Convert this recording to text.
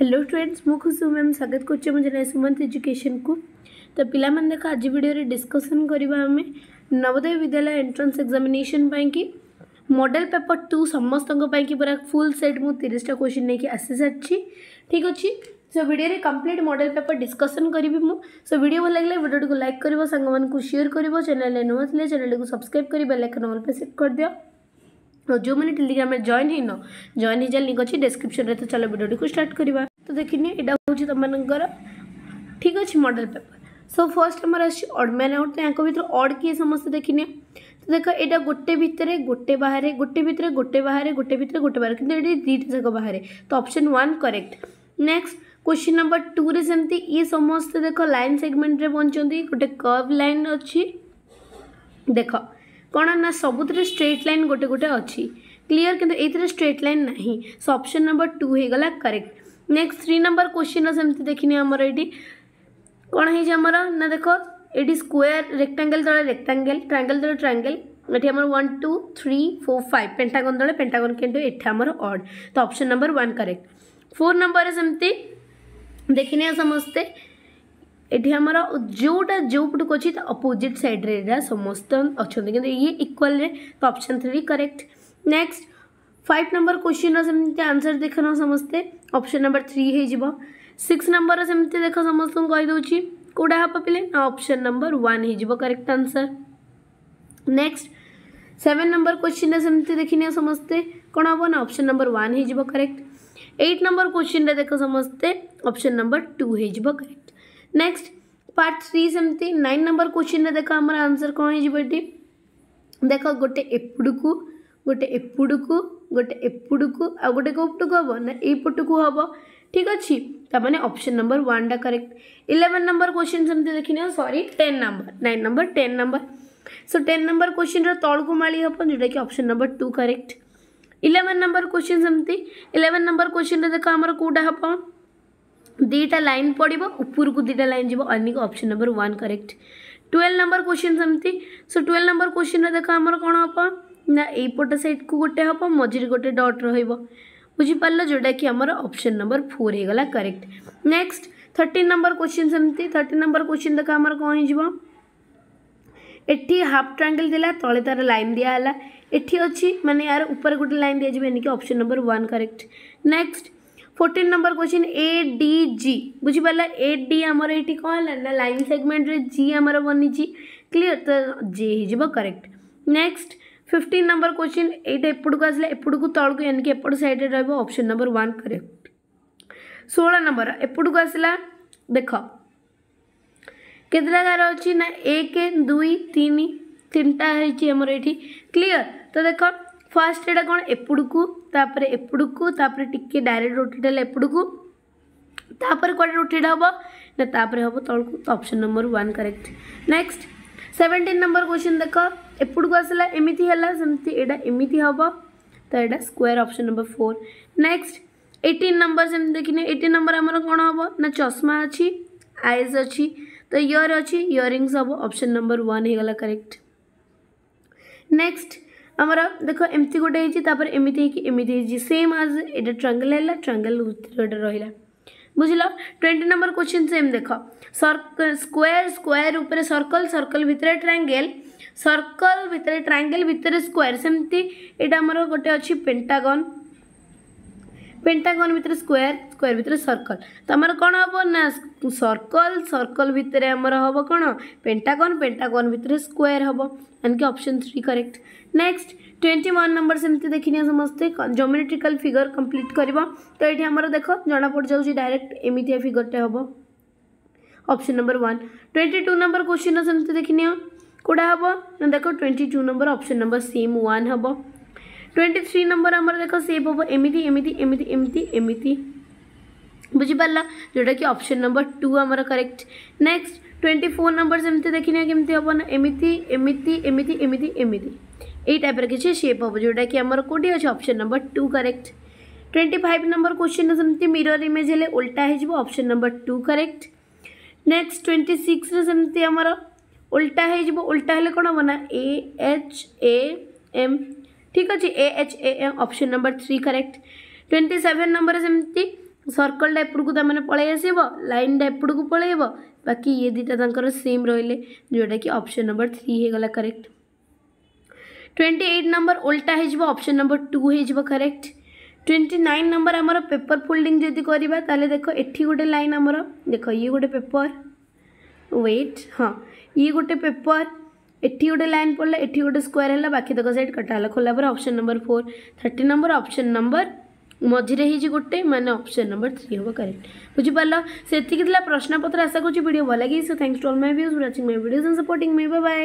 hello friends मुझु ma'am स्वागत करें Sumant education को तो पिला आज भिडियो डिस्कसन करें नवोदय विद्यालय एंट्रान्स एक्जामेसन कि मॉडल पेपर टू समस्त पूरा फुल सेट मुझा क्वेश्चन नहीं कि आसी सारी ठीक अच्छे सो भिडर कम्प्लीट मॉडल पेपर डिस्कसन करी मुझ भिड भल लगे को लाइक कर सांग को सेयर कर चैनल नुआ चैनल को सब्सक्राइब कर बेलैकन अल्पे सेट कर दिव्य तो जो मैंने टेलीग्राम में जॉइन है ना जॉइन हो जाए लिंक अच्छे डिस्क्रिप्शन रे तो चलो वीडियो को स्टार्ट करवा तो देखनी एटा होछ तुम मानकर ठीक अछि मॉडल पेपर सो फर्स्ट हमर अछि ऑड मैन आउट त यांको भीतर ऑड किए समस्त देखनी तो देखो एटा गुट्टे भीतर गुट्टे बाहर गुट्टे भीतर गुट्टे बाहर गुट्टे भीतर गुट्टे बाहर किंतु एडी दीटा जगह बाहर तो option 1 correct next question number two रे सेमती ई समस्त देखो लाइन सेगमेंट रे बनचोंदी गुटे कर्व लाइन अच्छी देखो କ'ଣ ନା ସବୁଥିରେ ଷ୍ଟ୍ରେଟ୍ ଲାଇନ୍ ଗୋଟେ ଗୋଟେ ଅଛି କ୍ଲିଅର୍ କିନ୍ତୁ ଏଇଥିରେ ଷ୍ଟ୍ରେଟ୍ ଲାଇନ୍ ନାହିଁ ସୋ ଅପସନ୍ ନମ୍ବର ଟୁ ହେଇଗଲା କରେକ୍ଟ ନେକ୍ସଟ ଥ୍ରୀ ନମ୍ବର କ୍ୱେଶ୍ଚିନ୍ର ସେମିତି ଦେଖିନି ଆମର ଏଇଠି କ'ଣ ହେଇଛି ଆମର ନା ଦେଖ ଏଇଠି ସ୍କୋୟାର ରେକ୍ଟାଙ୍ଗେଲ୍ ତଳେ ରେକ୍ଟାଙ୍ଗେଲ୍ ଟ୍ରାଙ୍ଗେଲ୍ ତଳେ ଟ୍ରାଙ୍ଗେଲ୍ ଏଠି ଆମର one two three four five pentagon ତଳେ ପେଣ୍ଟାଗନ କିନ୍ତୁ ଏଠି ଆମର ଅଡ୍ ତ option number one correct four ନମ୍ବରରେ ସେମିତି ଦେଖିନିଆ ସମସ୍ତେ यमर जोटा जो पटक अच्छे तो अपोजिट सैड्रे समस्त अच्छा कि ये इक्वाल तो option three correct next five number question रमी आंसर देख न समस्ते अपसन नंबर थ्री हो सिक्स नंबर सेमती देख समस्त कहीदेगी कौटा हाँ पिले ना अपसन नंबर वन हो correct answer next seven number question सेमती देखने समस्ते कौन हम ना अपसन नंबर वन हो करेक्ट एट नंबर क्वेश्चन देख समस्ते अपसन नंबर टू हो करेक्ट नेक्स्ट पार्ट थ्री सेमती नाइन नंबर क्वेश्चन देख आम आंसर कौन होटी देख गोटे एपड़कू गोटे एपड़कू गोटे एपड़कू आ गोटे कौपटक हम ना यपटक हम ठीक अच्छे ताने ऑप्शन नंबर वन टा करेक्ट इलेवन नंबर क्वेश्चन सेमती देखने सरी ten number nine number ten number so ten number question तौक माड़ी हम जोटा कि option number two correct eleven number question सेमती इलेवेन नंबर क्वेश्चन देख आम कौटा हम दीटा लाइन पड़े उपर को दीटा लाइन जी अनेक option number one correct twelve number question सेमती सो ट्वेल्व नंबर क्वेश्चन देख आम कौन हम ना येपट सैड को गोटे हम मझे गोटे डट रुझिपार जोटा कि आमर अप्सन नंबर फोर हो गला correct next thirteen number question सेमती थर्टिन नंबर क्वेश्चन देख आम कौन हो हाफ ट्रांगल दिला तले तार लाइन दिया दिगला ये अच्छी मानने यार ऊपर गोटे लाइन दिया दिजाव यानी कि number one correct next fourteen number question A D जी बुझीपाल ए डी आम ये कहला ना लाइन सेगमेंट रे जी आम बनी क्लीयर तो जे हिजो correct next fifteen number question ये एपटक आसा एपटक तौक यानी कि एपट सैड रपसन नंबर वन करेक्ट षोह नंबर को आसला देख के गार अच्छी ना एक दुई तीन तीन टाइम ये क्लीयर तो देख फास्ट एटा कौन एपड़क तापर एपड़क तापर टी डायरेक्ट रोटेटेल एपड़क तापर कौटे रोटेट हम ना तापर हम तौक तो option number one correct next seventeen number question देख एपड़क आसला एमती है सेमती एमती हम तो यहाँ square option number four next eighteen number से देखने एटीन नंबर आम कौन हम ना चश्मा अच्छी आईज अच्छी तो इयर अच्छी इयर हम ऑप्शन नंबर वन गला करेक्ट नेक्स्ट ଆମର ଦେଖ ଏମିତି ଗୋଟେ ହେଇଛି ତାପରେ ଏମିତି ହେଇକି ଏମିତି ହେଇଛି ସେମ୍ ଆଜ୍ ଏଇଟା ଟ୍ରାଙ୍ଗେଲ୍ ହେଲା ଟ୍ରାଙ୍ଗେଲ୍ ଏଇଟା ରହିଲା ବୁଝିଲ ଟ୍ୱେଣ୍ଟି ନମ୍ବର କୋଶ୍ଚିନ୍ ସେମ୍ ଦେଖ ସ୍କୋୟାର ସ୍କୋୟାର ଉପରେ ସର୍କଲ ସର୍କଲ ଭିତରେ ଟ୍ରାଙ୍ଗେଲ୍ ସର୍କଲ ଭିତରେ ଟ୍ରାଙ୍ଗେଲ୍ ଭିତରେ ସ୍କୋୟାର ସେମିତି ଏଇଟା ଆମର ଗୋଟେ ଅଛି ପେଣ୍ଟାଗନ୍ पेन्टागन भितर स्क्वायर स्क्वायर भितर सर्कल तो तुम्हारे कौन हम ना सर्कल सर्कल भितर हम कौन पेन्टागन पेंटागन भितर स्क्वायर हम यानी कि option three correct next twenty one number से देखनी समस्ते जोमेट्रिकल फिगर कंप्लीट कर तो ये आमर देख जना पड़ जा डायरेक्ट एमतीया फिगरटे हम option number one twenty two number question सेमती देखनी कौटा हम देख twenty two number option number same one हम ଟ୍ୱେଣ୍ଟି ଥ୍ରୀ ନମ୍ବର ଆମର ଦେଖ ସେଭ୍ ହେବ ଏମିତି ଏମିତି ଏମିତି ଏମିତି ଏମିତି ବୁଝିପାରିଲା ଯେଉଁଟାକି ଅପସନ୍ ନମ୍ବର ଟୁ ଆମର correct next twenty four number ସେମିତି ଦେଖିନିଅ କେମିତି ହେବ ନା ଏମିତି ଏମିତି ଏମିତି ଏମିତି ଏମିତି ଏଇ ଟାଇପ୍ର କିଛି ସେପ୍ ହେବ ଯେଉଁଟାକି ଆମର କେଉଁଠି ଅଛି option number two correct twenty five number question ସେମିତି ମିରର ଇମେଜ୍ ହେଲେ ଓଲ୍ଟା ହେଇଯିବ option number two correct next twenty ସିକ୍ସରେ ସେମିତି ଆମର ଓଲ୍ଟା ହେଇଯିବ ଓଲ୍ଟା ହେଲେ କ'ଣ ହେବ ନା ଏ ଏଚ୍ ଏ ଏମ୍ ठीक अच्छे A H A M option number three correct twenty seven number सेमती सर्कल टाइपट को तमें पलैस लाइन टाइपट को पल बाकी ये दुटा तक सेम रे जोटा कि अप्सन नंबर थ्री हो गला करेक्ट ट्वेंटी एट नंबर ओल्टा होप्शन नंबर टू हो करेक्ट ट्वेंटी नाइन नंबर आम पेपर फोल्डिंग जब करवा देख एटी गोटे लाइन आमर देख ये गोटे पेपर वेट हाँ ये गोटे पेपर ଏଠି ଗୋଟେ ଲାଇନ୍ ପଡ଼ିଲା ଏଠି ଗୋଟେ ସ୍କୋୟାର୍ ହେଲା ବାକି ତକ ସାଇଡ଼୍ କଟା ହେଲା ଖୋଲା ପରେ option number four thirty number option number ମଝିରେ ହେଇଛି ଗୋଟେ ମାନେ ଅପସନ୍ ନମ୍ବର ଥ୍ରୀ ହେବ କରେକ୍ଟ ବୁଝିପାରିଲ ସେତିକି ଥିଲା ପ୍ରଶ୍ନପତ୍ର ଆଶା କରୁଛି ଭିଡ଼ିଓ ଭଲ ଲାଗି so thanks to all my views watching my videos and supporting me bye